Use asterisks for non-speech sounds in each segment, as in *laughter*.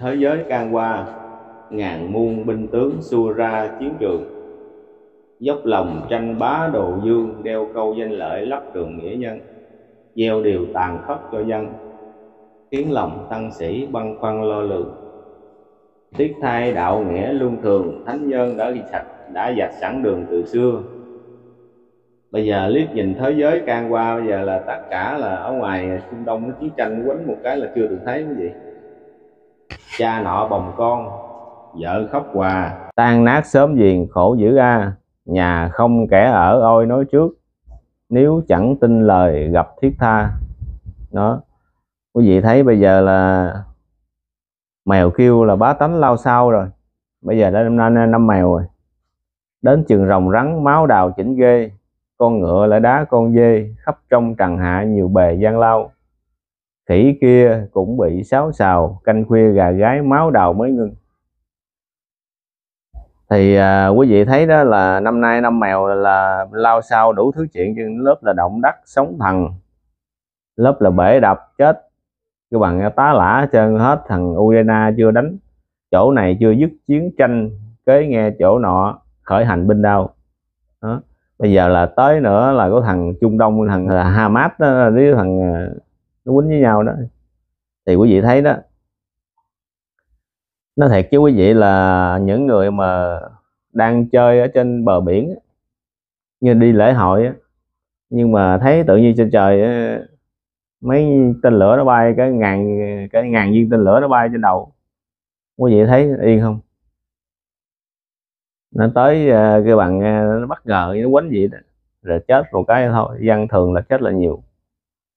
thế giới can qua ngàn muôn binh tướng xua ra chiến trường dốc lòng tranh bá đồ dương đeo câu danh lợi lắp trường nghĩa nhân gieo điều tàn khốc cho dân khiến lòng tăng sĩ băn khoăn lo lường tiếc thay đạo nghĩa luôn thường thánh nhân đã ghi sạch đã dạch sẵn đường từ xưa bây giờ liếc nhìn thế giới can qua bây giờ là tất cả là ở ngoài trung đông nó chiến tranh quánh một cái là chưa được thấy cái gì cha nọ bồng con vợ khóc hòa tan nát sớm giềng khổ dữ a nhà không kẻ ở ôi nói trước nếu chẳng tin lời gặp thiết tha đó quý vị thấy bây giờ là mèo kêu là bá tánh lao sao rồi bây giờ đã năm, năm mèo rồi đến trường rồng rắn máu đào chỉnh ghê con ngựa lại đá con dê khắp trong trần hạ nhiều bề gian lao khỉ kia cũng bị sáo xào canh khuya gà gái máu đầu mới ngưng thì à, quý vị thấy đó là năm nay năm mèo là lao sao đủ thứ chuyện trên lớp là động đất sóng thần lớp là bể đập chết cái bằng tá lả trơn hết thằng Ukraine chưa đánh chỗ này chưa dứt chiến tranh kế nghe chỗ nọ khởi hành binh đâu đó. bây giờ là tới nữa là có thằng Trung Đông thằng là Hamas đó, thằng à, nó quýnh với nhau đó thì quý vị thấy đó nó thiệt chứ quý vị là những người mà đang chơi ở trên bờ biển như đi lễ hội nhưng mà thấy tự nhiên trên trời mấy tên lửa nó bay cái ngàn cái ngàn viên tên lửa nó bay trên đầu quý vị thấy yên không nó tới cái ờ, bạn ờ, nó bất ngờ nó quánh vậy đó rồi chết một cái thôi dân thường là chết là nhiều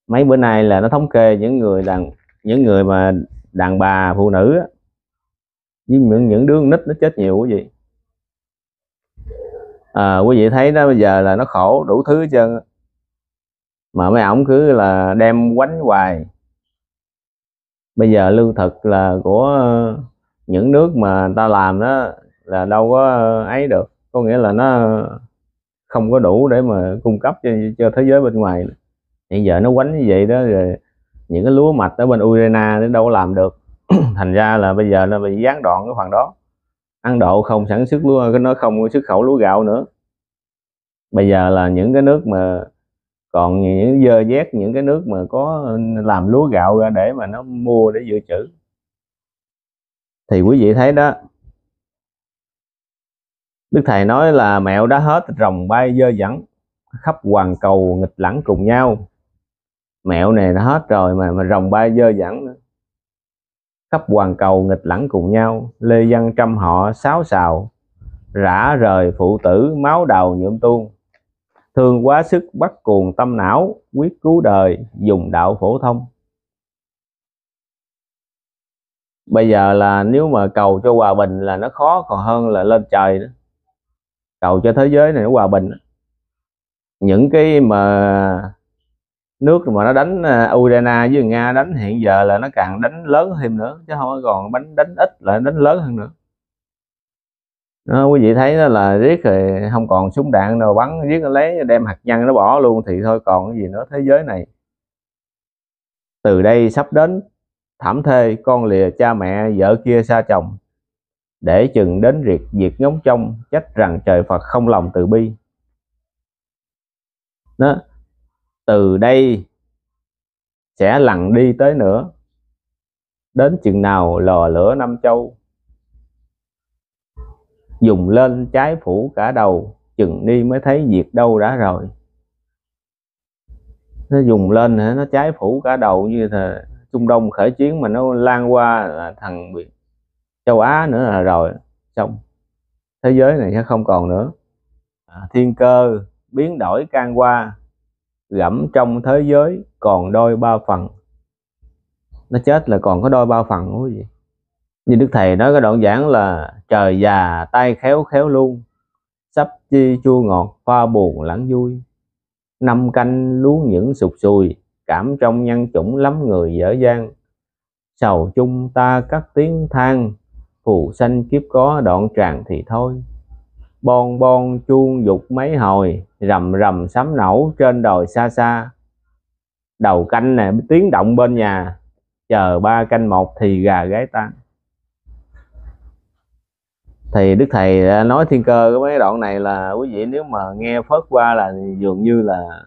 mấy bữa nay là nó thống kê những người đàn những người mà đàn bà phụ nữ á, với những những đứa nít nó chết nhiều quý vị à, quý vị thấy nó bây giờ là nó khổ đủ thứ hết trơn mà mấy ổng cứ là đem quánh hoài bây giờ lương thực là của những nước mà ta làm đó là đâu có ấy được có nghĩa là nó không có đủ để mà cung cấp cho cho thế giới bên ngoài nữa hiện giờ nó quánh như vậy đó rồi những cái lúa mạch ở bên Ukraine nó đâu có làm được *clears throat* thành ra là bây giờ nó bị gián đoạn cái phần đó Ấn Độ không sản xuất lúa cái nó không có xuất khẩu lúa gạo nữa bây giờ là những cái nước mà còn những dơ dét những cái nước mà có làm lúa gạo ra để mà nó mua để dự trữ thì quý vị thấy đó Đức Thầy nói là mẹo đã hết rồng bay dơ dẫn khắp hoàn cầu nghịch lẳng cùng nhau mẹo này nó hết rồi mà mà rồng ba dơ dẫn nữa khắp hoàn cầu nghịch lẳng cùng nhau lê dân trăm họ sáo xào rã rời phụ tử máu đầu nhuộm tuôn thương quá sức bắt cuồng tâm não quyết cứu đời dùng đạo phổ thông bây giờ là nếu mà cầu cho hòa bình là nó khó còn hơn là lên trời đó cầu cho thế giới này nó hòa bình những cái mà nước mà nó đánh à, Ukraine với Nga đánh hiện giờ là nó càng đánh lớn thêm nữa chứ không còn bánh đánh ít là đánh lớn hơn nữa đó, quý vị thấy đó là riết rồi không còn súng đạn nào bắn giết nó lấy đem hạt nhân nó bỏ luôn thì thôi còn cái gì nữa thế giới này từ đây sắp đến thảm thê con lìa cha mẹ vợ kia xa chồng để chừng đến việc diệt ngóng trong trách rằng trời Phật không lòng từ bi đó từ đây sẽ lặn đi tới nữa đến chừng nào lò lửa năm châu dùng lên trái phủ cả đầu chừng đi mới thấy diệt đâu đã rồi nó dùng lên nó trái phủ cả đầu như thế trung đông khởi chiến mà nó lan qua là thằng châu á nữa là rồi xong thế giới này sẽ không còn nữa à, thiên cơ biến đổi can qua gẫm trong thế giới còn đôi ba phần nó chết là còn có đôi ba phần quý vị như đức thầy nói cái đoạn giảng là trời già tay khéo khéo luôn sắp chi chua ngọt pha buồn lẫn vui năm canh lú những sụt sùi cảm trong nhân chủng lắm người dở dang sầu chung ta cắt tiếng than phù sanh kiếp có đoạn tràng thì thôi bon bon chuông dục mấy hồi rầm rầm sấm nổ trên đồi xa xa đầu canh nè tiếng động bên nhà chờ ba canh một thì gà gái tan thì đức thầy nói thiên cơ cái mấy đoạn này là quý vị nếu mà nghe phớt qua là dường như là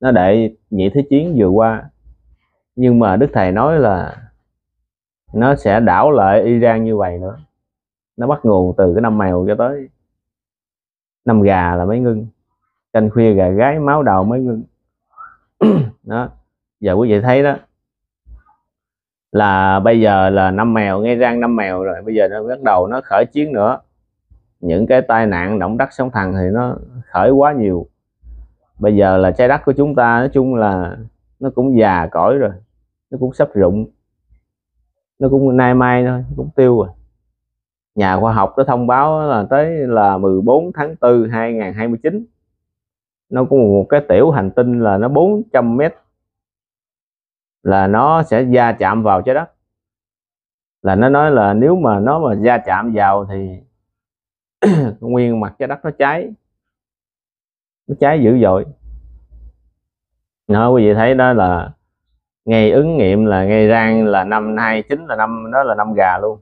nó để nhị thế chiến vừa qua nhưng mà đức thầy nói là nó sẽ đảo lại iran như vậy nữa nó bắt nguồn từ cái năm mèo cho tới năm gà là mới ngưng canh khuya gà gái máu đầu mới ngưng *clears throat* đó giờ quý vị thấy đó là bây giờ là năm mèo nghe răng năm mèo rồi bây giờ nó bắt đầu nó khởi chiến nữa những cái tai nạn động đất sóng thần thì nó khởi quá nhiều bây giờ là trái đất của chúng ta nói chung là nó cũng già cõi rồi nó cũng sắp rụng nó cũng nay mai thôi cũng tiêu rồi nhà khoa học đã thông báo là tới là 14 tháng 4 2029 nó có một cái tiểu hành tinh là nó 400 mét là nó sẽ gia chạm vào trái đất là nó nói là nếu mà nó mà gia chạm vào thì *clears throat* nguyên mặt trái đất nó cháy nó cháy dữ dội nó quý vị thấy đó là ngày ứng nghiệm là ngày rang là năm 29 là năm đó là năm gà luôn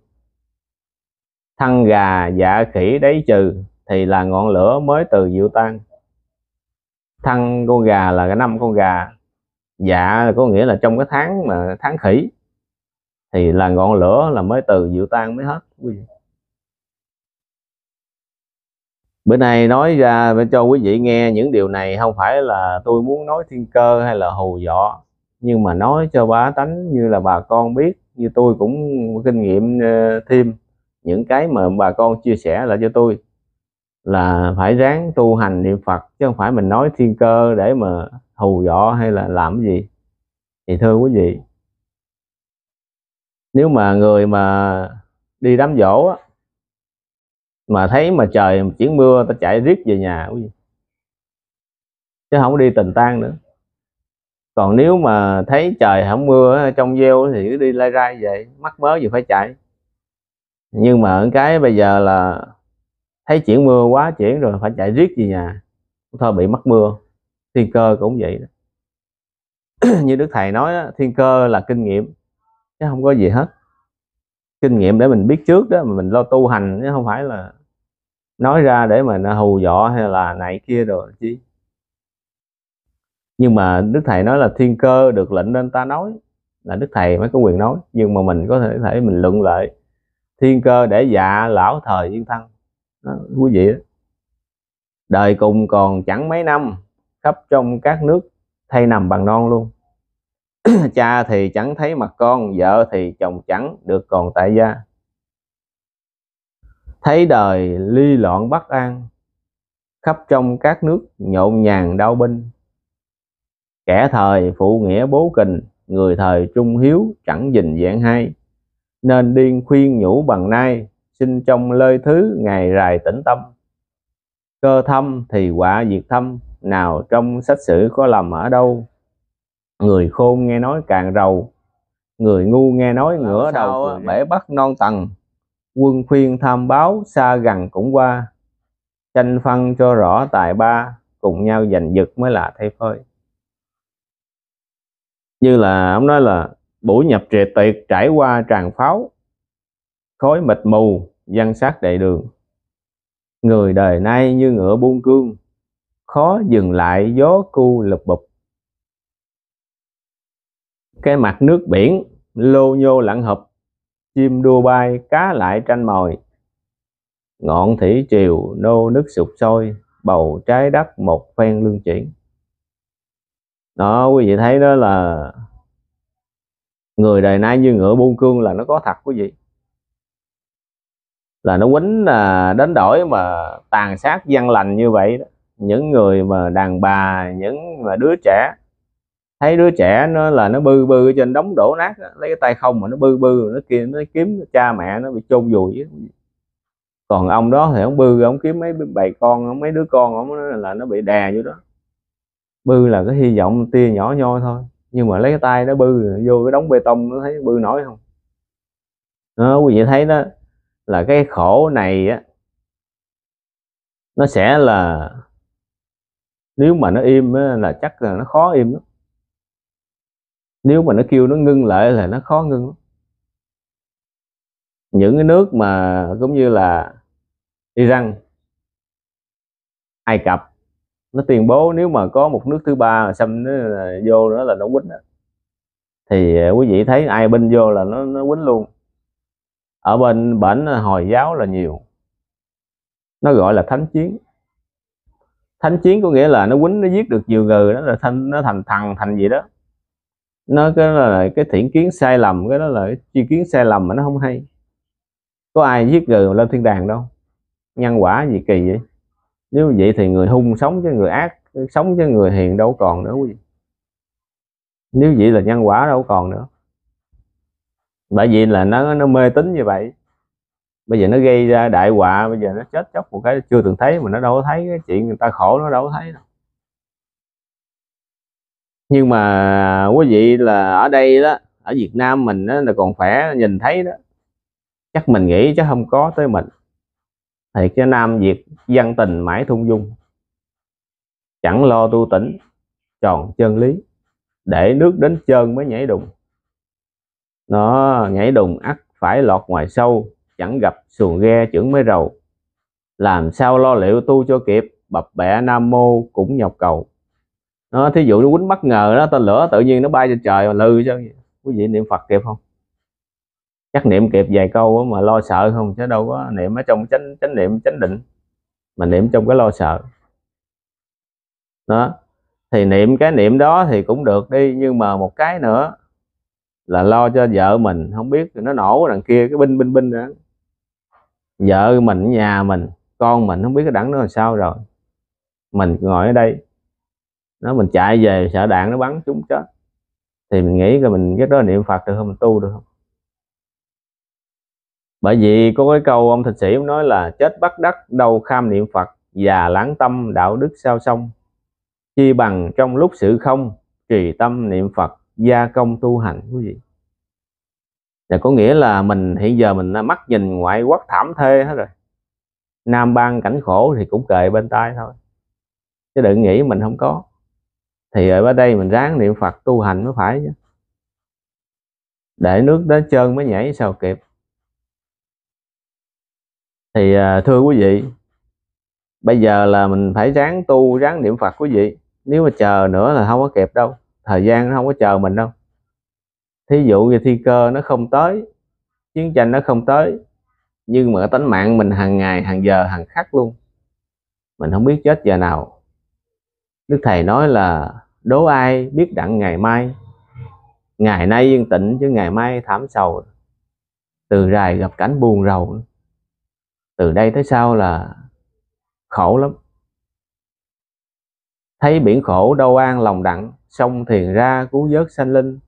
thân gà dạ khỉ đấy trừ thì là ngọn lửa mới từ diệu tan thân con gà là cái năm con gà dạ có nghĩa là trong cái tháng mà tháng khỉ thì là ngọn lửa là mới từ diệu tan mới hết quý vị bữa nay nói ra cho quý vị nghe những điều này không phải là tôi muốn nói thiên cơ hay là hù dọa nhưng mà nói cho bá tánh như là bà con biết như tôi cũng kinh nghiệm ờ, thêm những cái mà bà con chia sẻ lại cho tôi là phải ráng tu hành niệm Phật chứ không phải mình nói thiên cơ để mà hù dọ hay là làm cái gì thì thưa quý vị nếu mà người mà đi đám dỗ á, mà thấy mà trời chuyển mưa ta chạy riết về nhà quý vị chứ không đi tình tan nữa còn nếu mà thấy trời không mưa trong gieo thì cứ đi lai rai vậy mắc mớ gì phải chạy nhưng mà cái bây giờ là thấy chuyển mưa quá chuyển rồi phải chạy riết về nhà thôi bị mất mưa thiên cơ cũng vậy đó. *clears throat* như đức thầy nói đó, thiên cơ là kinh nghiệm chứ không có gì hết kinh nghiệm để mình biết trước đó mà mình lo tu hành chứ không phải là nói ra để mà hù dọ hay là này kia rồi chứ nhưng mà đức thầy nói là thiên cơ được lệnh nên ta nói là đức thầy mới có quyền nói nhưng mà mình có thể thể mình luận lại thiên cơ để dạ lão thời yên thân đó, quý vị đó. đời cùng còn chẳng mấy năm khắp trong các nước thay nằm bằng non luôn *clears throat* cha thì chẳng thấy mặt con vợ thì chồng chẳng được còn tại gia thấy đời ly loạn bất an khắp trong các nước nhộn nhàng đau binh kẻ thời phụ nghĩa bố kình người thời trung hiếu chẳng dình dạng hay nên điên khuyên nhủ bằng nay xin trong lơi thứ ngày rài tĩnh tâm cơ thâm thì quả diệt thâm nào trong sách sử có lầm ở đâu người khôn nghe nói càng rầu người ngu nghe nói ngửa ờ, đầu bể bắt non tầng quân khuyên tham báo xa gần cũng qua tranh phân cho rõ tài ba cùng nhau giành giật mới là thay phơi như là ông nói là buổi nhập triệt tuyệt trải qua tràn pháo khói mịt mù văn sát đại đường người đời nay như ngựa buông cương khó dừng lại gió cu lụp bụp cái mặt nước biển lô nhô lặn hợp chim đua bay cá lại tranh mồi ngọn thủy triều nô nước sụp sôi bầu trái đất một phen lương chuyển đó quý vị thấy đó là người đời nay như ngựa buôn cương là nó có thật quý vị là nó quýnh à, đến đổi mà tàn sát dân lành như vậy đó. những người mà đàn bà những mà đứa trẻ thấy đứa trẻ nó là nó bư bư trên đống đổ nát đó. lấy cái tay không mà nó bư bư nó kia nó kiếm cha mẹ nó bị chôn vùi còn ông đó thì ông bư ông kiếm mấy bầy con mấy đứa con ông là nó bị đè vô đó bư là cái hy vọng tia nhỏ nhoi thôi nhưng mà lấy cái tay nó bư vô cái đống bê tông nó thấy bư nổi không đó, ờ, quý vị thấy đó là cái khổ này á nó sẽ là nếu mà nó im á, là chắc là nó khó im lắm nếu mà nó kêu nó ngưng lại là nó khó ngưng lắm. những cái nước mà cũng như là Iran Ai Cập nó tuyên bố nếu mà có một nước thứ ba xâm nó vô nữa là nó quýnh thì à, quý vị thấy ai bên vô là nó nó quýnh luôn ở bên bển hồi giáo là nhiều nó gọi là thánh chiến thánh chiến có nghĩa là nó quýnh nó giết được nhiều người đó là thành nó thành thằng thành gì đó nó cái là cái thiện kiến sai lầm cái đó là chi kiến sai lầm mà nó không hay có ai giết người lên thiên đàng đâu nhân quả gì kỳ vậy nếu vậy thì người hung sống với người ác sống với người hiền đâu còn nữa quý vị nếu vậy là nhân quả đâu còn nữa bởi vì là nó nó mê tín như vậy bây giờ nó gây ra đại họa bây giờ nó chết chóc một cái chưa từng thấy mà nó đâu có thấy cái chuyện người ta khổ nó đâu có thấy đâu nhưng mà quý vị là ở đây đó ở Việt Nam mình đó, là còn khỏe nhìn thấy đó chắc mình nghĩ chứ không có tới mình thì cái nam việt văn tình mãi thung dung chẳng lo tu tỉnh tròn chân lý để nước đến chân mới nhảy đùng nó nhảy đùng ắt phải lọt ngoài sâu chẳng gặp xuồng ghe chưởng mới rầu làm sao lo liệu tu cho kịp bập bẹ nam mô cũng nhọc cầu nó thí dụ nó quýnh bất ngờ đó tên lửa tự nhiên nó bay trên trời mà lư chứ quý vị niệm phật kịp không chắc niệm kịp vài câu mà lo sợ không chứ đâu có niệm ở trong chánh chánh niệm chánh định mà niệm trong cái lo sợ đó thì niệm cái niệm đó thì cũng được đi nhưng mà một cái nữa là lo cho vợ mình không biết thì nó nổ đằng kia cái binh binh binh đó vợ mình nhà mình con mình không biết cái đẳng nó làm sao rồi mình ngồi ở đây nó mình chạy về sợ đạn nó bắn chúng chết thì mình nghĩ là mình cái đó niệm phật được không mình tu được không bởi vì có cái câu ông thạch sĩ ông nói là chết bắt đắc đâu kham niệm phật già lãng tâm đạo đức sao xong chi bằng trong lúc sự không trì tâm niệm phật gia công tu hành quý vị là có nghĩa là mình hiện giờ mình à, mắt nhìn ngoại quốc thảm thê hết rồi nam bang cảnh khổ thì cũng kệ bên tai thôi chứ đừng nghĩ mình không có thì ở đây mình ráng niệm phật tu hành mới phải chứ để nước đến trơn mới nhảy sao kịp thì à, thưa quý vị bây giờ là mình phải ráng tu ráng niệm phật quý vị nếu mà chờ nữa là không có kịp đâu thời gian nó không có chờ mình đâu thí dụ như thi cơ nó không tới chiến tranh nó không tới nhưng mà tánh mạng mình hàng ngày hàng giờ hàng khắc luôn mình không biết chết giờ nào đức thầy nói là đố ai biết đặng ngày mai ngày nay yên tĩnh chứ ngày mai thảm sầu từ rài gặp cảnh buồn rầu từ đây tới sau là khổ lắm thấy biển khổ đâu an lòng đặng sông thiền ra cứu vớt sanh linh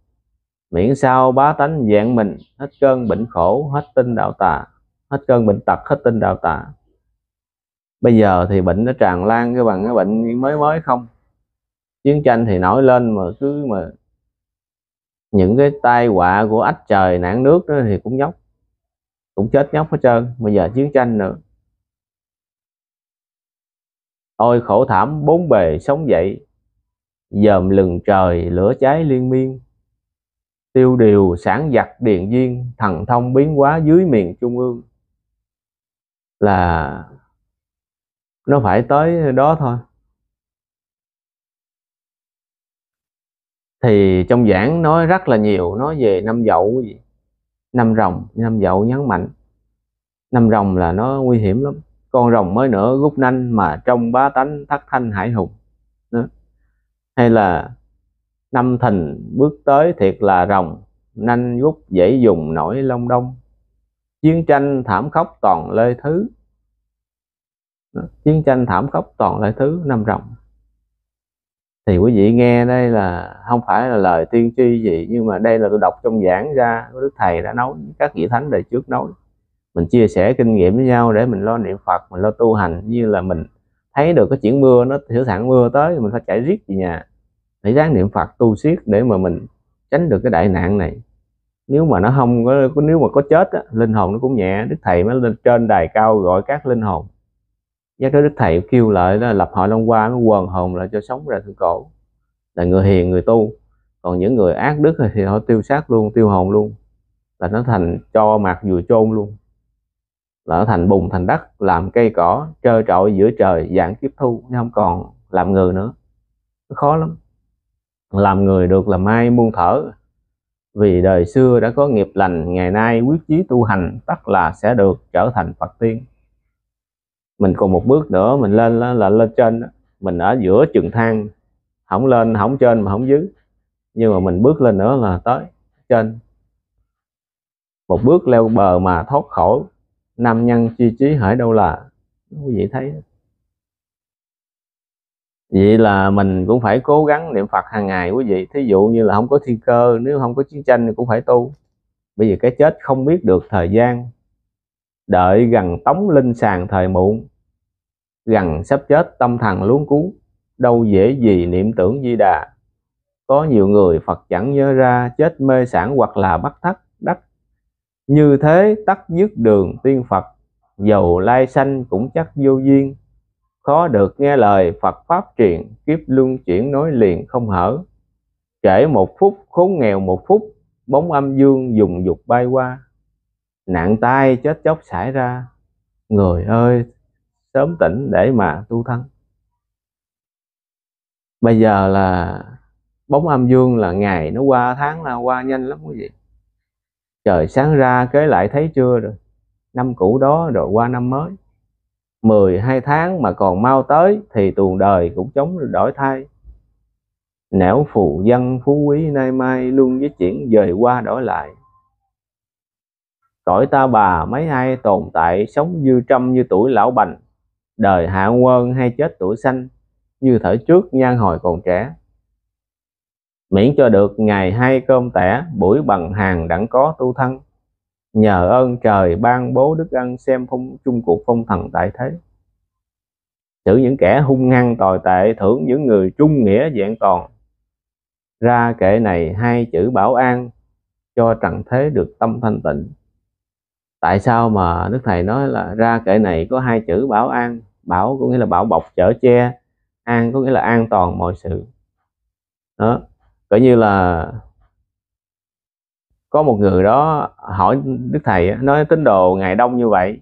miễn sao bá tánh dạng mình hết cơn bệnh khổ hết tinh đạo tà hết cơn bệnh tật hết tinh đạo tà bây giờ thì bệnh nó tràn lan cái bằng cái bệnh mới mới không chiến tranh thì nổi lên mà cứ mà những cái tai họa của ách trời nạn nước đó thì cũng nhóc cũng chết nhóc hết trơn bây giờ chiến tranh nữa ôi khổ thảm bốn bề sống dậy dòm lừng trời lửa cháy liên miên tiêu điều sản giặc điện viên thần thông biến hóa dưới miền trung ương là nó phải tới đó thôi thì trong giảng nói rất là nhiều nói về năm dậu gì năm rồng năm dậu nhấn mạnh năm rồng là nó nguy hiểm lắm con rồng mới nữa gút nanh mà trong bá tánh thất thanh hải hùng đó. hay là năm thìn bước tới thiệt là rồng nanh gút dễ dùng nổi long đông chiến tranh thảm khốc toàn lê thứ đó. chiến tranh thảm khốc toàn lê thứ năm rồng thì quý vị nghe đây là không phải là lời tiên tri gì nhưng mà đây là tôi đọc trong giảng ra của đức thầy đã nói các vị thánh đời trước nói mình chia sẻ kinh nghiệm với nhau để mình lo niệm phật mình lo tu hành như là mình thấy được cái chuyện mưa nó hiểu thẳng mưa tới mình phải chạy riết về nhà để ráng niệm phật tu siết để mà mình tránh được cái đại nạn này nếu mà nó không có nếu mà có chết á, linh hồn nó cũng nhẹ đức thầy mới lên trên đài cao gọi các linh hồn giác đó đức thầy kêu lại là lập hội long qua mới quần hồn lại cho sống ra thượng cổ là người hiền người tu còn những người ác đức thì họ tiêu xác luôn tiêu hồn luôn là nó thành cho mặt vừa chôn luôn là nó thành bùn thành đất làm cây cỏ trơ trọi giữa trời dạng kiếp thu nhưng không còn làm người nữa nó khó lắm làm người được là mai muôn thở vì đời xưa đã có nghiệp lành ngày nay quyết chí tu hành tất là sẽ được trở thành phật tiên mình còn một bước nữa mình lên là, là lên trên mình ở giữa trường thang không lên không trên mà không dưới nhưng mà mình bước lên nữa là tới trên một bước leo bờ mà thoát khỏi nam nhân chi trí hỏi đâu là quý vị thấy vậy là mình cũng phải cố gắng niệm phật hàng ngày quý vị thí dụ như là không có thi cơ nếu không có chiến tranh thì cũng phải tu bây giờ cái chết không biết được thời gian đợi gần tống linh sàng thời muộn gần sắp chết tâm thần luống cuốn đâu dễ gì niệm tưởng di đà có nhiều người phật chẳng nhớ ra chết mê sản hoặc là bắt thắt đắc như thế tắt dứt đường tiên phật dầu lai sanh cũng chắc vô duyên khó được nghe lời phật pháp truyền kiếp luân chuyển nói liền không hở kể một phút khốn nghèo một phút bóng âm dương dùng dục bay qua nạn tai chết chóc xảy ra người ơi sớm tỉnh để mà tu thân bây giờ là bóng âm dương là ngày nó qua tháng là qua nhanh lắm quý vị trời sáng ra kế lại thấy chưa rồi năm cũ đó rồi qua năm mới mười hai tháng mà còn mau tới thì tuần đời cũng chống đổi thay nẻo phù dân phú quý nay mai luôn với chuyển dời qua đổi lại cõi ta bà mấy ai tồn tại sống dư trăm như tuổi lão bành đời hạ quân hay chết tuổi xanh như thở trước nhan hồi còn trẻ miễn cho được ngày hay cơm tẻ buổi bằng hàng đẳng có tu thân nhờ ơn trời ban bố đức ăn xem phong chung cuộc phong thần tại thế xử những kẻ hung hăng tồi tệ thưởng những người trung nghĩa vẹn toàn ra kệ này hai chữ bảo an cho trần thế được tâm thanh tịnh tại sao mà đức thầy nói là ra kệ này có hai chữ bảo an bảo có nghĩa là bảo bọc chở che an có nghĩa là an toàn mọi sự đó cỡ như là có một người đó hỏi đức thầy nói tín đồ ngày đông như vậy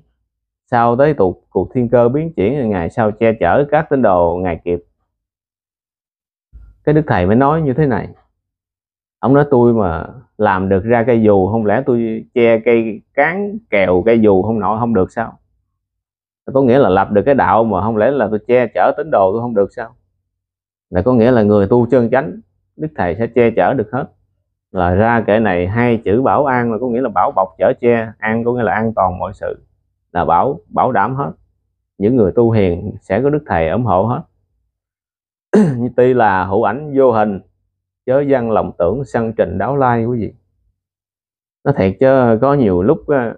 sao tới tục cuộc thiên cơ biến chuyển ngày sau che chở các tín đồ ngày kịp cái đức thầy mới nói như thế này ông nói tôi mà làm được ra cây dù không lẽ tôi che cây cán kèo cây dù không nọ không được sao có nghĩa là lập được cái đạo mà không lẽ là tôi che chở tín đồ tôi không được sao là có nghĩa là người tu chân chánh đức thầy sẽ che chở được hết là ra kể này hai chữ bảo an là có nghĩa là bảo bọc chở che an có nghĩa là an toàn mọi sự là bảo bảo đảm hết những người tu hiền sẽ có đức thầy ủng hộ hết tuy *clears throat* là hữu ảnh vô hình chớ gian lòng tưởng săn trình đáo lai quý vị nó thiệt chứ có nhiều lúc ờ,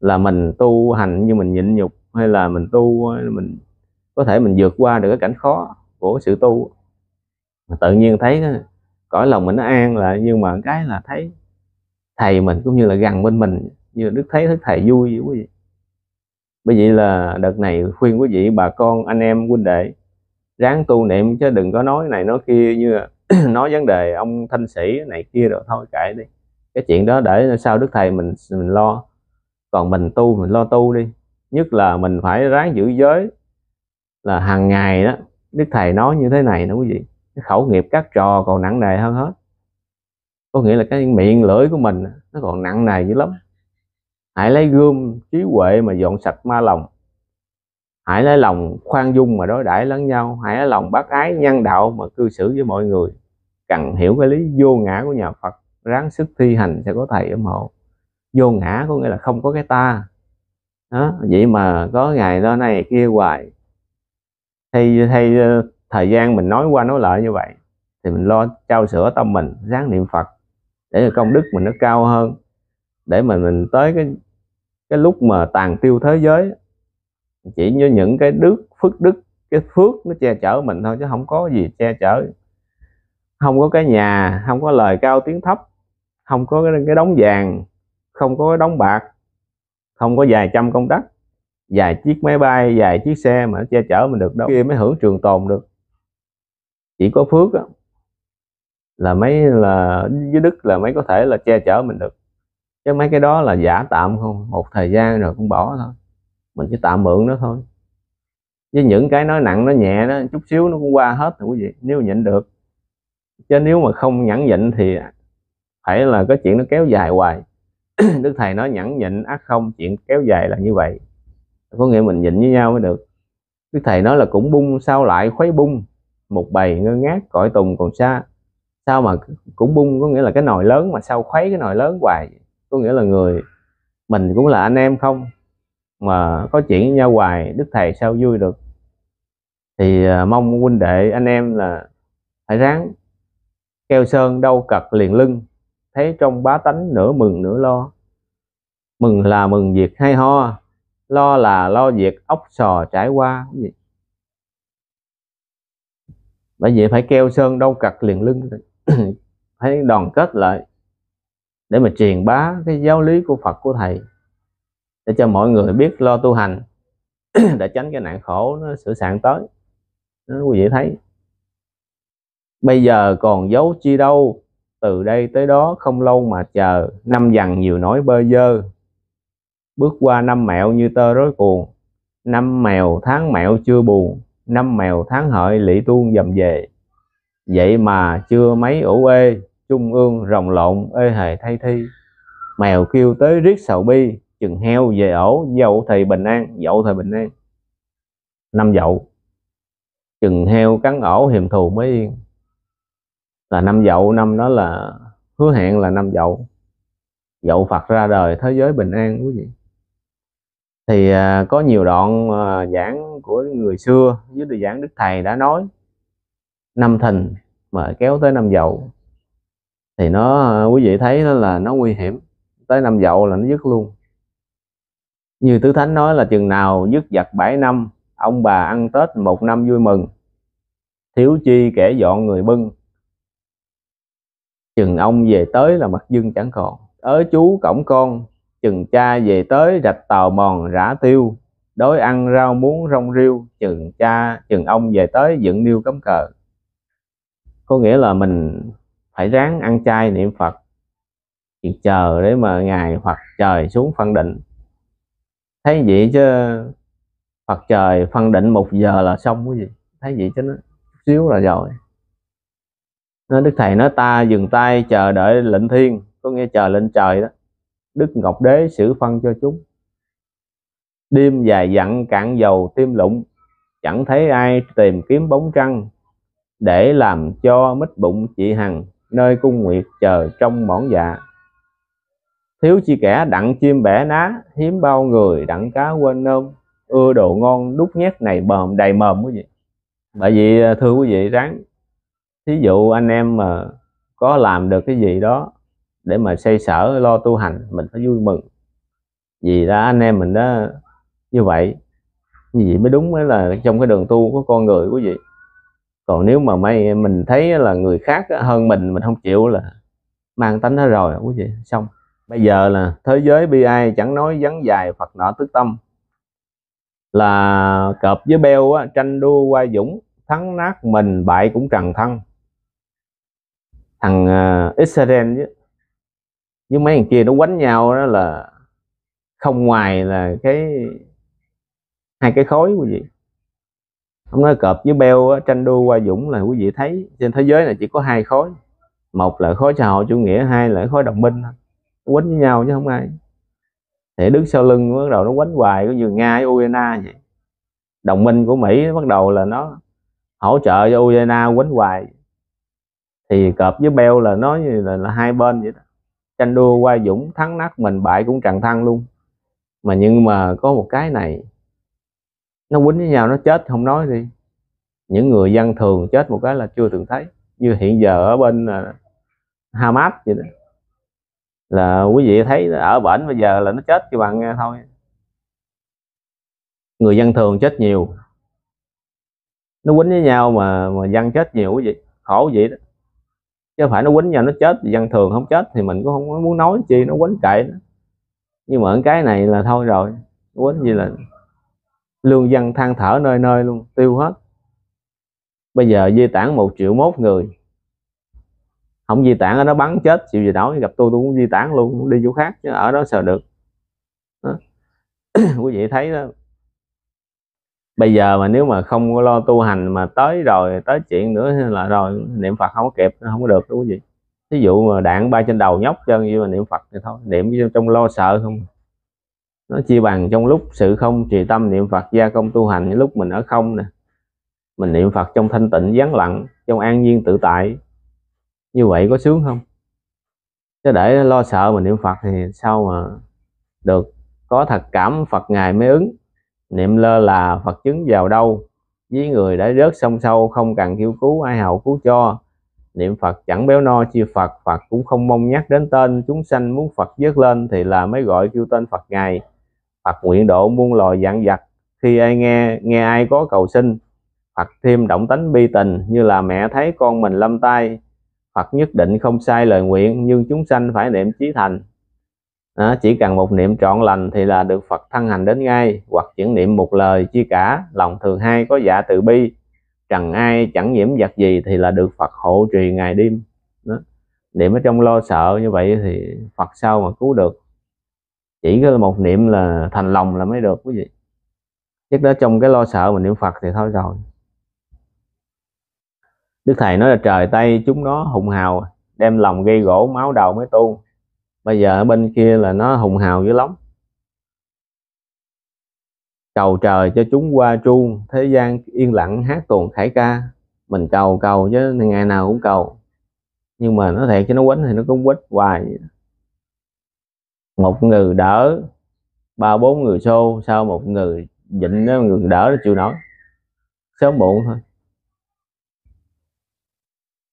là mình tu hành như mình nhịn nhục hay là mình tu ờ, mình có thể mình vượt qua được cái cảnh khó của sự tu mà tự nhiên thấy ờ, cõi lòng mình nó an là nhưng mà cái là thấy thầy mình cũng như là gần bên mình như đức thấy thức thầy vui vậy quý vị bởi vậy là đợt này khuyên quý vị bà con anh em huynh đệ ráng tu niệm chứ đừng có nói này nói kia như *clears throat* nói vấn đề ông thanh sĩ này kia rồi thôi kệ đi cái chuyện đó để sau đức thầy mình mình lo còn mình tu mình lo tu đi nhất là mình phải ráng giữ giới là hàng ngày đó đức thầy nói như thế này đó quý vị cái khẩu nghiệp các trò còn nặng nề hơn hết có nghĩa là cái miệng lưỡi của mình nó còn nặng nề dữ lắm hãy lấy gươm trí huệ mà dọn sạch ma lòng hãy lấy lòng khoan dung mà đối đãi lẫn nhau hãy lấy lòng bác ái nhân đạo mà cư xử với mọi người cần hiểu cái lý vô ngã của nhà Phật ráng sức thi hành sẽ có thầy ủng hộ vô ngã có nghĩa là không có cái ta đó vậy mà có ngày đó này kia hoài thì thì ờ, thời gian mình nói qua nói lại như vậy thì mình lo trao sửa tâm mình ráng niệm Phật để công đức mình nó cao hơn để mà mình tới cái cái lúc mà tàn tiêu thế giới chỉ như những cái đức phước đức cái phước nó che chở mình thôi chứ không có gì che chở không có cái nhà không có lời cao tiếng thấp không có cái, cái đống vàng không có cái đống bạc không có vài trăm công đất vài chiếc máy bay vài chiếc xe mà nó che chở mình được đâu kia mới hưởng trường tồn được chỉ có phước đó, là mấy là với đức là mấy có thể là che chở mình được chứ mấy cái đó là giả tạm không một thời gian rồi cũng bỏ thôi mình chỉ tạm mượn nó thôi với những cái nói nặng nó nhẹ nó chút xíu nó cũng qua hết thưa quý vị nếu nhịn được chứ nếu mà không nhẫn nhịn thì phải là cái chuyện nó kéo dài hoài *clears throat* đức thầy nói nhẫn nhịn ác không chuyện kéo dài là như vậy có nghĩa mình nhịn với nhau mới được đức thầy nói là cũng bung sao lại khuấy bung một bầy ngơ ngác cõi tùng còn xa sao mà cũng bung có nghĩa là cái nồi lớn mà sao khuấy cái nồi lớn hoài có nghĩa là người mình cũng là anh em không mà có chuyện với nhau hoài đức thầy sao vui được thì à, mong huynh đệ anh em là hãy ráng keo sơn đau cật liền lưng thấy trong bá tánh nửa mừng nửa lo mừng là mừng việc hay ho lo là lo việc ốc sò trải qua gì bởi vậy phải keo sơn đau cật liền lưng phải *coughs* đoàn kết lại để mà truyền bá cái giáo lý của phật của thầy để cho mọi người biết lo tu hành *clears throat* để tránh cái nạn khổ nó sửa sạn tới nó quý vị thấy bây giờ còn giấu chi đâu từ đây tới đó không lâu mà chờ năm dần nhiều nói bơ dơ bước qua năm mẹo như tơ rối cuồng năm mèo tháng mẹo chưa buồn năm mèo tháng hợi lỵ tuôn dầm về vậy mà chưa mấy ủ ê trung ương rồng lộn ê hề thay thi mèo kêu tới riết sầu bi chừng heo về ổ dậu thì bình an dậu thì bình an năm dậu chừng heo cắn ổ hiềm thù mới yên là năm dậu năm đó là hứa hẹn là năm dậu dậu phật ra đời thế giới bình an quý vị thì à, có nhiều đoạn à, giảng của người xưa với đề giảng đức thầy đã nói năm thìn mà kéo tới năm dậu thì nó à, quý vị thấy nó là nó nguy hiểm tới năm dậu là nó dứt luôn như tứ thánh nói là chừng nào dứt giặc bảy năm ông bà ăn tết một năm vui mừng thiếu chi kẻ dọn người bưng chừng ông về tới là mặt dưng chẳng còn ớ chú cổng con chừng cha về tới rạch tàu mòn rã tiêu đói ăn rau muống rong riêu chừng cha chừng ông về tới dựng niêu cấm cờ có nghĩa là mình phải ráng ăn chay niệm phật chờ để mà ngài hoặc trời xuống phân định thấy vậy chứ Phật trời phân định một giờ là xong cái gì thấy vậy chứ nó xíu là rồi nó đức thầy nói ta dừng tay chờ đợi lệnh thiên có nghe chờ lên trời đó đức ngọc đế xử phân cho chúng đêm dài dặn cạn dầu tim lụng chẳng thấy ai tìm kiếm bóng trăng để làm cho mít bụng chị hằng nơi cung nguyệt chờ trong mỏn dạ thiếu chi kẻ đặng chim bẻ ná hiếm bao người đặng cá quên nôm ưa đồ ngon đút nhét này bờm đầy mồm quý vị bởi vì à, thưa quý vị ráng thí dụ anh em mà có làm được cái gì đó để mà xây sở lo tu hành mình phải vui mừng vì ra anh em mình đó như vậy như vậy mới đúng mới là trong cái đường tu của con người quý vị còn nếu mà mấy mình thấy là người khác hơn mình mình không chịu là mang tánh nó rồi quý vị xong bây giờ là thế giới bi ai chẳng nói vắng dài phật nọ tức tâm là cọp với beo á, tranh đua qua dũng thắng nát mình bại cũng trần thân thằng uh, Israel với với mấy thằng kia nó quánh nhau đó là không ngoài là cái hai cái khối quý vị ông nói cọp với beo á, tranh đua qua dũng là quý vị thấy trên thế giới này chỉ có hai khối một là khối xã hội chủ nghĩa hai là khối đồng minh thôi quánh với nhau chứ không ai thì đứng sau lưng bắt đầu nó quánh hoài như nga với ukraine vậy đồng minh của mỹ bắt đầu là nó hỗ trợ cho ukraine quánh hoài thì cọp với beo là nó như là, là hai bên vậy đó tranh đua qua dũng thắng nát mình bại cũng trần thăng luôn mà nhưng mà có một cái này nó quýnh với nhau nó chết không nói đi những người dân thường chết một cái là chưa từng thấy như hiện giờ ở bên à, Hamas vậy đó là quý vị thấy ở bển bây giờ là nó chết cái bằng thôi người dân thường chết nhiều nó quýnh với nhau mà mà dân chết nhiều quý vị khổ vậy đó chứ phải nó quýnh nhau nó chết thì dân thường không chết thì mình cũng không muốn nói chi nó quýnh kệ đó nhưng mà cái này là thôi rồi quýnh gì là lương dân than thở nơi nơi luôn tiêu hết bây giờ di tản một triệu mốt người không di tản ở đó bắn chết chịu gì đâu gặp tôi tôi cũng di tản luôn đi chỗ khác chứ ở đó sợ được đó. *clears throat* quý vị thấy đó bây giờ mà nếu mà không lo tu hành mà tới rồi tới chuyện nữa là rồi niệm phật không có kịp không có được đúng quý vị ví dụ mà đạn bay trên đầu nhóc chân như mà niệm phật thì thôi niệm trong lo sợ không nó chia bằng trong lúc sự không trì tâm niệm phật gia công tu hành những lúc mình ở không nè mình niệm phật trong thanh tịnh gián lặng trong an nhiên tự tại như vậy có sướng không chứ để lo sợ mà niệm phật thì sao mà được có thật cảm phật ngài mới ứng niệm lơ là phật chứng vào đâu với người đã rớt sông sâu không cần kêu cứu ai hậu cứu cho niệm phật chẳng béo no chia phật phật cũng không mong nhắc đến tên chúng sanh muốn phật dứt lên thì là mới gọi kêu tên phật ngài phật nguyện độ muôn loài dạng vật khi ai nghe nghe ai có cầu sinh phật thêm động tánh bi tình như là mẹ thấy con mình lâm tay Phật nhất định không sai lời nguyện nhưng chúng sanh phải niệm chí thành à, chỉ cần một niệm trọn lành thì là được Phật thân hành đến ngay hoặc chuyển niệm một lời chi cả lòng thường hay có dạ từ bi trần ai chẳng nhiễm vật gì thì là được Phật hộ trì ngày đêm đó. niệm ở trong lo sợ như vậy thì Phật sao mà cứu được chỉ có một niệm là thành lòng là mới được quý vị Chứ đó trong cái lo sợ mình niệm Phật thì thôi rồi Đức Thầy nói là trời tay chúng nó hùng hào Đem lòng gây gỗ máu đầu mới tu Bây giờ ở bên kia là nó hùng hào dữ lắm Cầu trời cho chúng qua tru Thế gian yên lặng hát tuồng khải ca Mình cầu cầu chứ ngày nào cũng cầu Nhưng mà nó thiệt chứ nó quýnh thì nó cũng quýnh hoài Một người đỡ Ba bốn người xô Sau một người dịnh người đỡ nó chịu nổi Sớm muộn thôi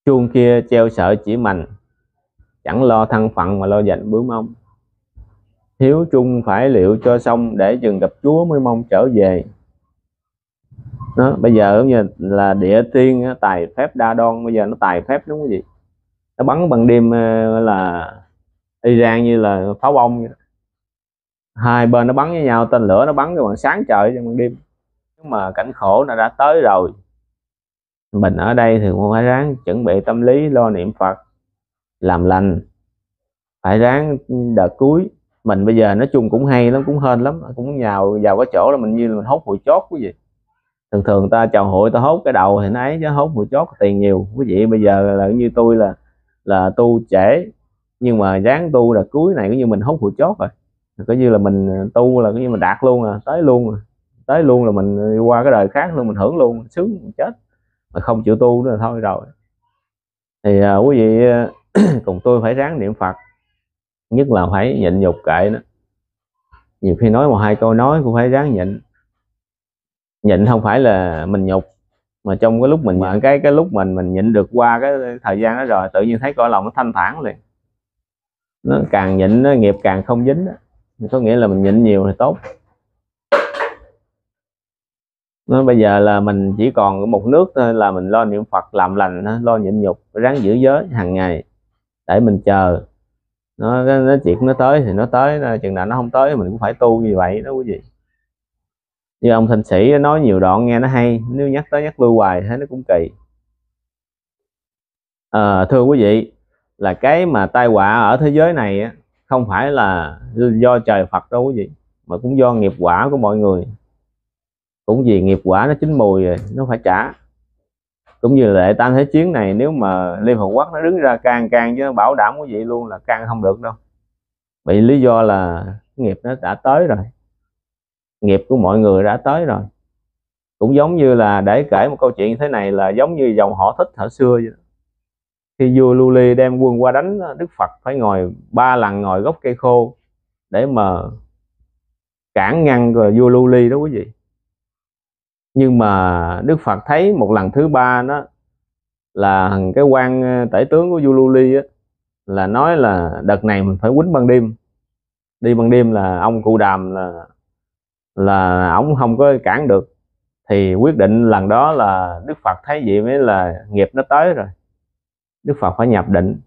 chuông kia treo sợi chỉ mành, chẳng lo thân phận mà lo dành bướm ông thiếu chung phải liệu cho xong để chừng gặp chúa mới mong trở về đó, bây giờ như là địa tiên tài phép đa đoan bây giờ nó tài phép đúng không gì nó bắn bằng đêm ờ, là Iran như là pháo bông hai bên nó bắn với nhau tên lửa nó bắn cái bằng sáng trời trong bằng đêm nhưng mà cảnh khổ nó đã tới rồi mình ở đây thì cũng phải ráng chuẩn bị tâm lý lo niệm phật làm lành phải ráng ừ, đợt cuối mình bây giờ nói chung cũng hay lắm cũng hên lắm cũng nhào vào cái chỗ là mình như là mình hốt mùi chót quý vị thường thường ta chào hội ta hốt cái đầu thì nấy chứ hốt mùi chót tiền nhiều quý vị bây giờ là như tôi là là tu trễ nhưng mà ráng tu là cuối này cũng như mình hốt mùi chót rồi có như là mình ờ, tu là coi như mình đạt luôn à tới luôn à tới luôn là mình ờ, qua cái đời khác luôn mình hưởng luôn sướng mình chết mà không chịu tu nữa thôi rồi thì à, quý vị à, *clears throat* cùng tôi phải ráng niệm phật nhất là phải nhịn nhục kệ nó nhiều khi nói một hai câu nói cũng phải ráng nhịn nhịn không phải là mình nhục mà trong cái lúc mình nhịn dạ. cái cái lúc mình mình nhịn được qua cái thời gian đó rồi tự nhiên thấy cõi lòng nó thanh thản liền nó càng nhịn nó nghiệp càng không dính đó. có nghĩa là mình nhịn nhiều thì tốt nó bây giờ là mình chỉ còn một nước thôi là mình lo niệm phật làm lành lo nhịn nhục ráng giữ giới hàng ngày để mình chờ nó, nó, chuyện nó tới thì nó tới chừng nào nó không tới mình cũng phải tu như vậy đó quý vị như ông thanh sĩ nói nhiều đoạn nghe nó hay nếu nhắc tới nhắc lưu hoài thấy nó cũng kỳ à, thưa quý vị là cái mà tai họa ở thế giới này không phải là do trời phật đâu quý vị mà cũng do nghiệp quả của mọi người cũng vì nghiệp quả nó chín mùi rồi nó phải trả cũng như lệ tam thế chiến này nếu mà liên hợp quốc nó đứng ra can can chứ bảo đảm quý vị luôn là can không được đâu bị lý do là nghiệp nó đã tới rồi nghiệp của mọi người đã tới rồi cũng giống như là để kể một câu chuyện thế này là giống như dòng họ thích thở xưa vậy. khi vua lưu ly đem quân qua đánh đức phật phải ngồi ba lần ngồi gốc cây khô để mà cản ngăn rồi vua lưu ly đó quý vị nhưng mà đức phật thấy một lần thứ ba đó là cái quan ờ, tể tướng của Yululi á là nói là đợt này mình phải quýnh ban đêm đi ban đêm là ông cụ đàm là là ông không có cản được thì quyết định lần đó là Đức Phật thấy vậy mới là nghiệp nó tới rồi Đức Phật phải nhập định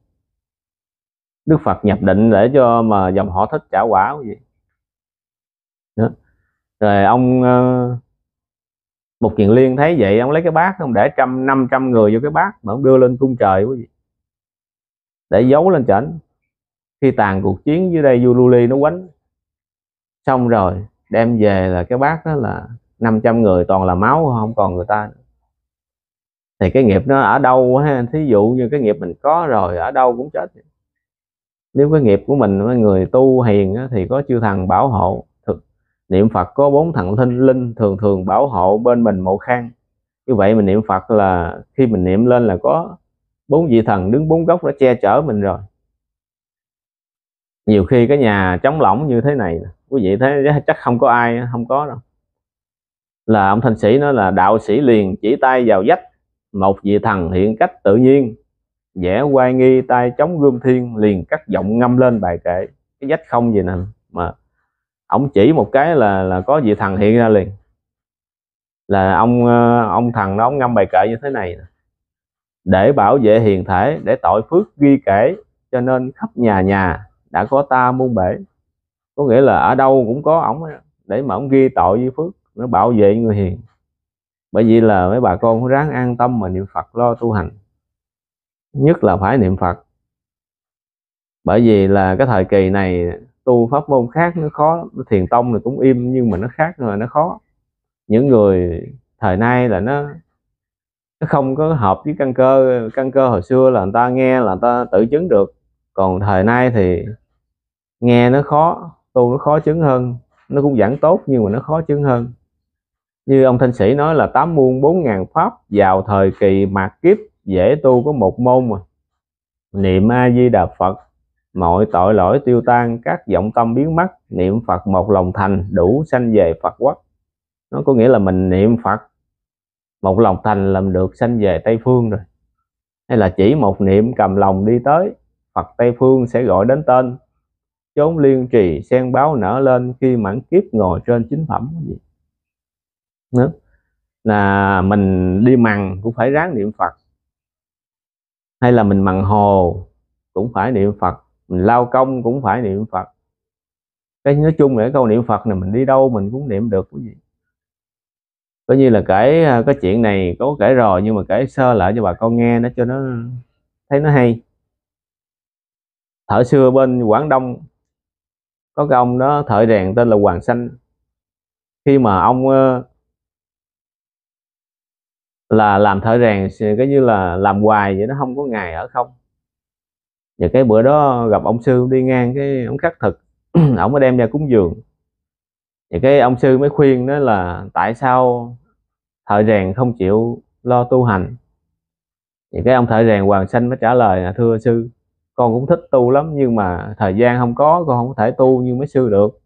Đức Phật nhập định để cho mà dòng họ thích trả quả gì đó. rồi ông ờ, một kiền liên thấy vậy ông lấy cái bát ông để trăm năm trăm người vô cái bát mà ông đưa lên cung trời quý vị để giấu lên trển khi tàn cuộc chiến dưới đây Yululi nó quánh xong rồi đem về là cái bát đó là 500 người toàn là máu không còn người ta thì cái nghiệp nó ở đâu ha thí dụ như cái nghiệp mình có rồi ở đâu cũng chết nếu cái nghiệp của mình người tu hiền thì có chư thần bảo hộ niệm phật có bốn thần thinh linh thường thường bảo hộ bên mình mộ khang như vậy mình niệm phật là khi mình niệm lên là có bốn vị thần đứng bốn góc đã che chở mình rồi nhiều khi cái nhà trống lỏng như thế này quý vị thấy *laughs* chắc không có ai không có đâu là ông thanh sĩ nói là đạo sĩ liền chỉ tay vào dách một vị thần hiện cách tự nhiên vẽ quay nghi tay chống gươm thiên liền cắt giọng ngâm lên bài kệ cái dách không gì nè mà ông chỉ một cái là là có vị thần hiện ra liền là ông ờ, ông thần đó ông ngâm bài kệ như thế này để bảo vệ hiền thể để tội phước ghi kể cho nên khắp nhà nhà đã có ta muôn bể có nghĩa là ở đâu cũng có ổng để mà ổng ghi tội với phước nó bảo vệ người hiền bởi vì là mấy bà con ráng an tâm mà niệm phật lo tu hành nhất là phải niệm phật bởi vì là cái thời kỳ này tu pháp môn khác nó khó thiền tông thì cũng im nhưng mà nó khác rồi nó khó những người thời nay là nó nó không có hợp với căn cơ căn cơ hồi xưa là người ta nghe là người ta tự chứng được còn thời nay thì nghe nó khó tu nó khó chứng hơn nó cũng giảng tốt nhưng mà nó khó chứng hơn như ông thanh sĩ nói là tám muôn bốn ngàn pháp vào thời kỳ mạt kiếp dễ tu có một môn mà niệm a di đà phật mọi tội lỗi tiêu tan các vọng tâm biến mất niệm phật một lòng thành đủ sanh về phật quốc nó có nghĩa là mình niệm phật một lòng thành làm được sanh về tây phương rồi hay là chỉ một niệm cầm lòng đi tới phật tây phương sẽ gọi đến tên chốn liên trì sen báo nở lên khi mãn kiếp ngồi trên chính phẩm gì nữa là mình đi mằng cũng phải ráng niệm phật hay là mình mằng hồ cũng phải niệm phật mình lao công cũng phải niệm phật cái nói chung là cái câu niệm phật này mình đi đâu mình cũng niệm được cái gì coi như là kể à, cái chuyện này có kể rồi nhưng mà kể sơ lại cho bà con nghe nó cho nó thấy nó hay thở xưa bên quảng đông có cái ông đó thợ rèn tên là hoàng xanh khi mà ông là làm thợ rèn cái như là làm hoài vậy nó không có ngày ở không và cái bữa đó gặp ông sư đi ngang cái ông khắc thực *clears throat* ông mới đem ra cúng dường thì cái ông sư mới khuyên đó là tại sao thợ rèn không chịu lo tu hành thì cái ông thợ rèn hoàng sanh mới trả lời là thưa sư con cũng thích tu lắm nhưng mà thời gian không có con không thể tu như mấy sư được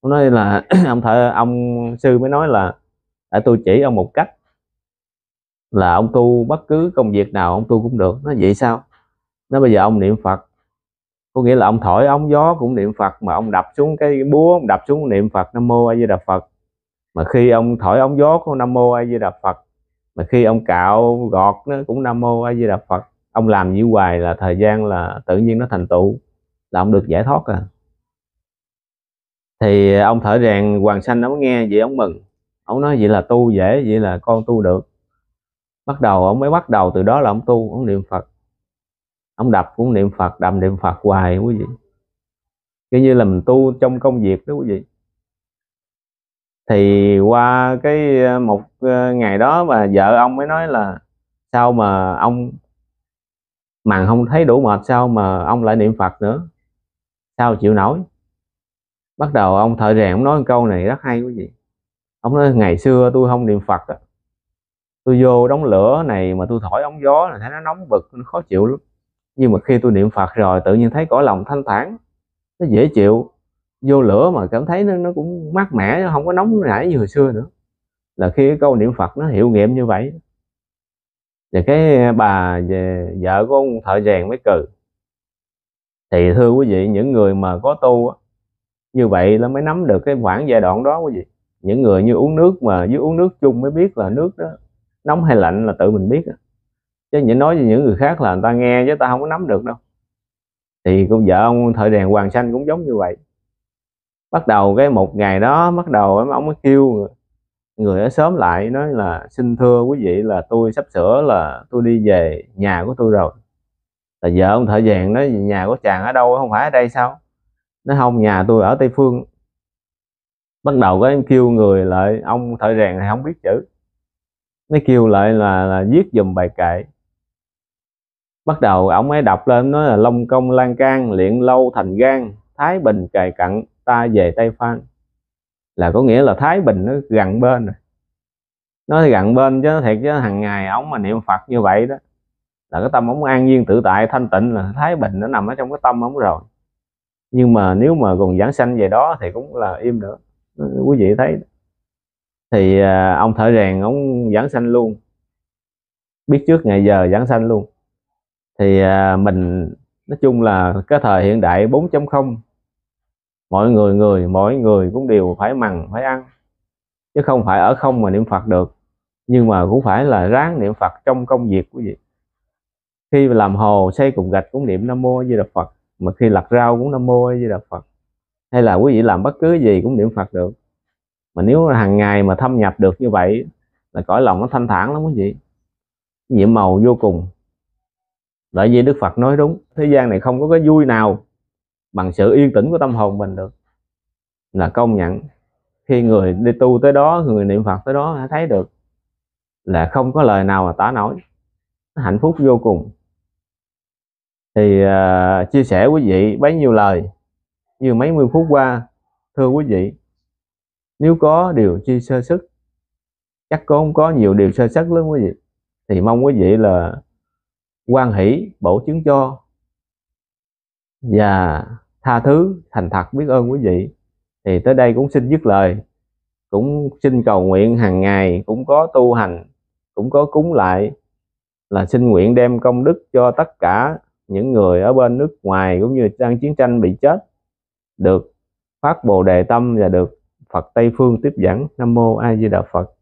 ông nói là *clears throat* ông thợ ông sư mới nói là đã tôi chỉ ông một cách là ông tu bất cứ công việc nào ông tu cũng được nó vậy sao nó bây giờ ông niệm phật có nghĩa là ông thổi ống gió cũng niệm phật mà ông đập xuống cái búa ông đập xuống niệm phật nam mô a di đà phật mà khi ông thổi ống gió của nam mô a di đà phật mà khi ông cạo gọt nó cũng nam mô a di đà phật ông làm như hoài là thời gian là tự nhiên nó thành tựu là ông được giải thoát à thì ông thở ràng hoàng sanh nó nghe vậy ông mừng ông nói vậy là tu dễ vậy là con tu được bắt đầu ông mới bắt đầu từ đó là ông tu ông niệm phật ông đập cũng niệm phật đầm niệm phật hoài quý vị coi như là mình tu trong công việc đó quý vị thì qua cái ờ, một ờ, ngày đó mà vợ ông mới nói là sao mà ông mà không thấy đủ mệt sao mà ông lại niệm phật nữa sao chịu nổi bắt đầu ông thợ rèn ông nói một câu này rất hay quý vị ông nói ngày xưa tôi không niệm phật à. tôi vô đóng lửa này mà tôi thổi ống gió là thấy nó nóng bực nó khó chịu lắm nhưng mà khi tôi niệm phật rồi tự nhiên thấy cõi lòng thanh thản nó dễ chịu vô lửa mà cảm thấy nó, nó cũng mát mẻ không có nóng nảy như hồi xưa nữa là khi cái câu niệm phật nó hiệu nghiệm như vậy và cái à, bà về vợ của ông thợ rèn mới cừ thì thưa quý vị những người mà có tu như vậy là mới nắm được cái khoảng giai đoạn đó quý vị những người như uống nước mà với uống nước chung mới biết là nước đó nóng hay lạnh là tự mình biết chứ những nói với những người khác là người ta nghe chứ ta không có nắm được đâu thì cô vợ ông thời đèn hoàng xanh cũng giống như vậy bắt đầu cái một ngày đó bắt đầu ông mới kêu người, ở sớm lại nói là xin thưa quý vị là tôi sắp sửa là tôi đi về nhà của tôi rồi là vợ ông thời vàng nói nhà của chàng ở đâu không phải ở đây sao nó không nhà tôi ở tây phương bắt đầu cái kêu người lại ông thời ràng này không biết chữ nó kêu lại là, là viết dùm bài kệ bắt đầu ông ấy đọc lên nó là long công lan can luyện lâu thành gan thái bình cài cặn ta về tây phan là có nghĩa là thái bình nó gần bên rồi nó gần bên chứ thiệt chứ hàng ngày ông mà niệm phật như vậy đó là cái tâm ông an nhiên tự tại thanh tịnh là thái bình nó nằm ở trong cái tâm ông rồi nhưng mà nếu mà còn giảng sanh về đó thì cũng là im nữa quý vị thấy thì à, ông thở rèn ông giảng sanh luôn biết trước ngày giờ giảng sanh luôn thì à, mình nói chung là cái thời hiện đại 4.0 mọi người người mỗi người cũng đều phải mằng phải ăn chứ không phải ở không mà niệm Phật được nhưng mà cũng phải là ráng niệm Phật trong công việc của gì khi làm hồ xây cục gạch cũng niệm Nam Mô Di Đà Phật mà khi lặt rau cũng Nam Mô Di Đà Phật hay là quý vị làm bất cứ gì cũng niệm Phật được mà nếu hàng ngày mà thâm nhập được như vậy là cõi lòng nó thanh thản lắm quý vị nhiệm màu vô cùng bởi vì Đức Phật nói đúng, thế gian này không có cái vui nào bằng sự yên tĩnh của tâm hồn mình được. Là công nhận khi người đi tu tới đó, người niệm Phật tới đó thấy được là không có lời nào mà tả nổi. Hạnh phúc vô cùng. Thì uh, chia sẻ quý vị bấy nhiêu lời như mấy mươi phút qua, thưa quý vị, nếu có điều chi sơ sức chắc cũng có nhiều điều sơ sức lắm quý vị thì mong quý vị là quan hỷ bổ chứng cho và tha thứ thành thật biết ơn quý vị thì tới đây cũng xin dứt lời cũng xin cầu nguyện hàng ngày cũng có tu hành cũng có cúng lại là xin nguyện đem công đức cho tất cả những người ở bên nước ngoài cũng như đang chiến tranh bị chết được phát bồ đề tâm và được Phật Tây Phương tiếp dẫn Nam Mô A Di Đà Phật